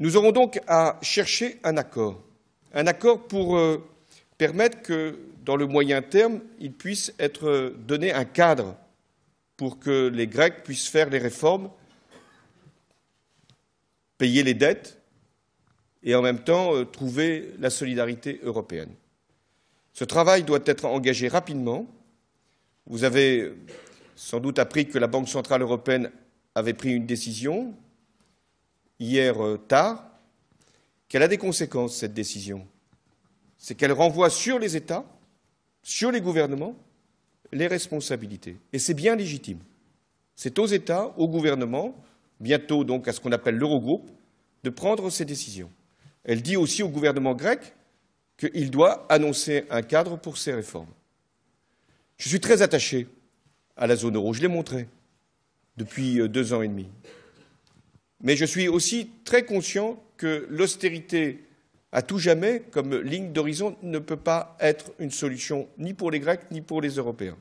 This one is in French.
Nous aurons donc à chercher un accord, un accord pour euh, permettre que, dans le moyen terme, il puisse être donné un cadre pour que les Grecs puissent faire les réformes, payer les dettes et en même temps euh, trouver la solidarité européenne. Ce travail doit être engagé rapidement. Vous avez euh, sans doute appris que la Banque centrale européenne avait pris une décision hier euh, tard, qu'elle a des conséquences, cette décision. C'est qu'elle renvoie sur les États, sur les gouvernements, les responsabilités. Et c'est bien légitime. C'est aux États, aux gouvernements, bientôt donc à ce qu'on appelle l'Eurogroupe, de prendre ces décisions. Elle dit aussi au gouvernement grec qu'il doit annoncer un cadre pour ces réformes. Je suis très attaché à la zone euro, je l'ai montré depuis euh, deux ans et demi. Mais je suis aussi très conscient que l'austérité à tout jamais, comme ligne d'horizon, ne peut pas être une solution ni pour les Grecs ni pour les Européens.